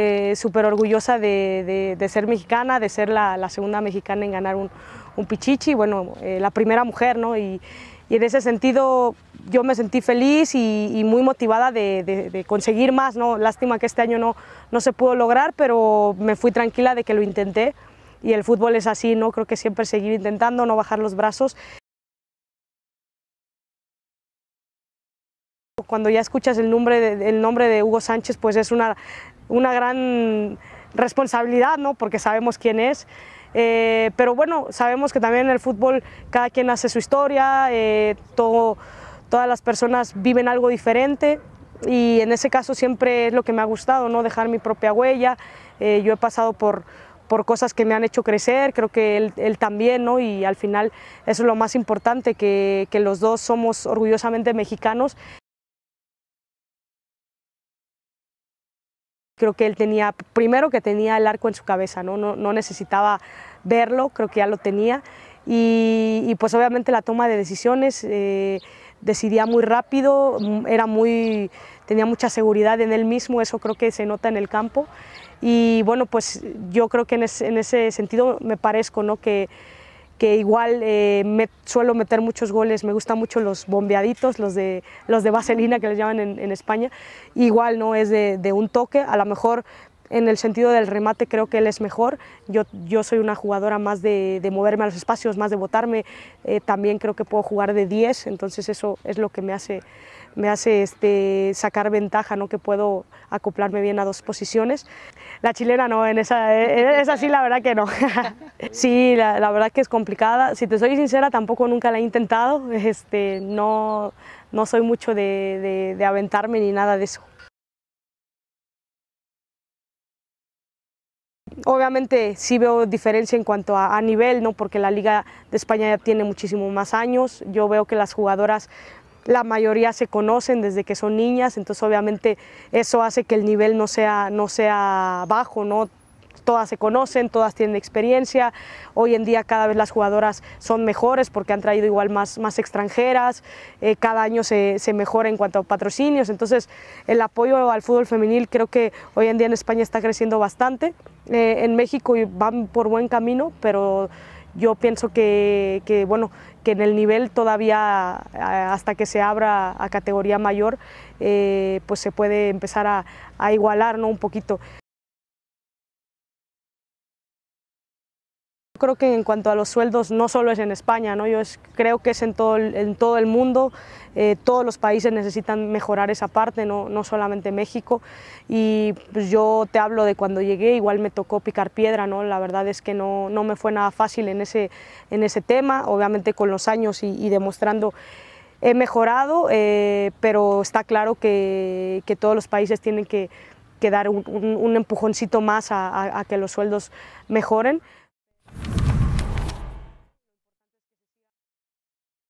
Eh, súper orgullosa de, ser mexicana, de ser la, segunda mexicana en ganar un, pichichi, bueno, eh, la primera mujer, ¿no? Y, en ese sentido yo me sentí feliz y, muy motivada de, conseguir más, ¿no? Lástima que este año no, se pudo lograr, pero me fui tranquila de que lo intenté y el fútbol es así, ¿no? Creo que siempre seguir intentando, no bajar los brazos. Cuando ya escuchas el nombre el nombre de Hugo Sánchez, pues es una una gran responsabilidad, ¿no? porque sabemos quién es. Eh, pero bueno, sabemos que también en el fútbol cada quien hace su historia, eh, todas las personas viven algo diferente y en ese caso siempre es lo que me ha gustado, ¿no? dejar mi propia huella. Eh, yo he pasado por, cosas que me han hecho crecer, creo que él, también, ¿no? y al final eso es lo más importante, que, que los dos somos orgullosamente mexicanos Creo que él tenía, primero que tenía el arco en su cabeza, no, no, no necesitaba verlo, creo que ya lo tenía. Y, pues obviamente la toma de decisiones, eh, decidía muy rápido, mm, era muy, tenía mucha seguridad en él mismo, eso creo que se nota en el campo. Y bueno, pues yo creo que en, en ese sentido me parezco, ¿no? Que, que igual eh, me, suelo meter muchos goles, me gustan mucho los bombeaditos, los de, los de vaselina que les llaman en, España, igual no es de, de, un toque, a lo mejor en el sentido del remate creo que él es mejor. Yo, yo soy una jugadora más de, moverme a los espacios, más de botarme. Eh, también creo que puedo jugar de 10, entonces eso es lo que me hace, me hace este, sacar ventaja, ¿no? que puedo acoplarme bien a dos posiciones. La chilena no, en esa, eh, eh, así la verdad que no. sí, la, la, verdad que es complicada. Si te soy sincera, tampoco nunca la he intentado. Este, no, no soy mucho de, de aventarme ni nada de eso. Obviamente sí veo diferencia en cuanto a, nivel, ¿no? porque la Liga de España ya tiene muchísimo más años. Yo veo que las jugadoras, la mayoría se conocen desde que son niñas, entonces obviamente eso hace que el nivel no sea, no sea bajo, ¿no? todas se conocen, todas tienen experiencia. Hoy en día cada vez las jugadoras son mejores porque han traído igual más, más extranjeras, eh, cada año se, mejora en cuanto a patrocinios. Entonces el apoyo al fútbol femenil creo que hoy en día en España está creciendo bastante. Eh, en México van por buen camino, pero yo pienso que, bueno, que en el nivel todavía, hasta que se abra a categoría mayor, eh, pues se puede empezar a, a igualar ¿no? un poquito. Creo que en cuanto a los sueldos no solo es en España, ¿no? yo creo que es en todo el, en todo el mundo, eh, todos los países necesitan mejorar esa parte, no, no solamente México. Y pues, yo te hablo de cuando llegué, igual me tocó picar piedra, ¿no? la verdad es que no, no me fue nada fácil en ese, en ese tema, obviamente con los años y, demostrando he mejorado, eh, pero está claro que, todos los países tienen que, dar un, empujoncito más a que los sueldos mejoren.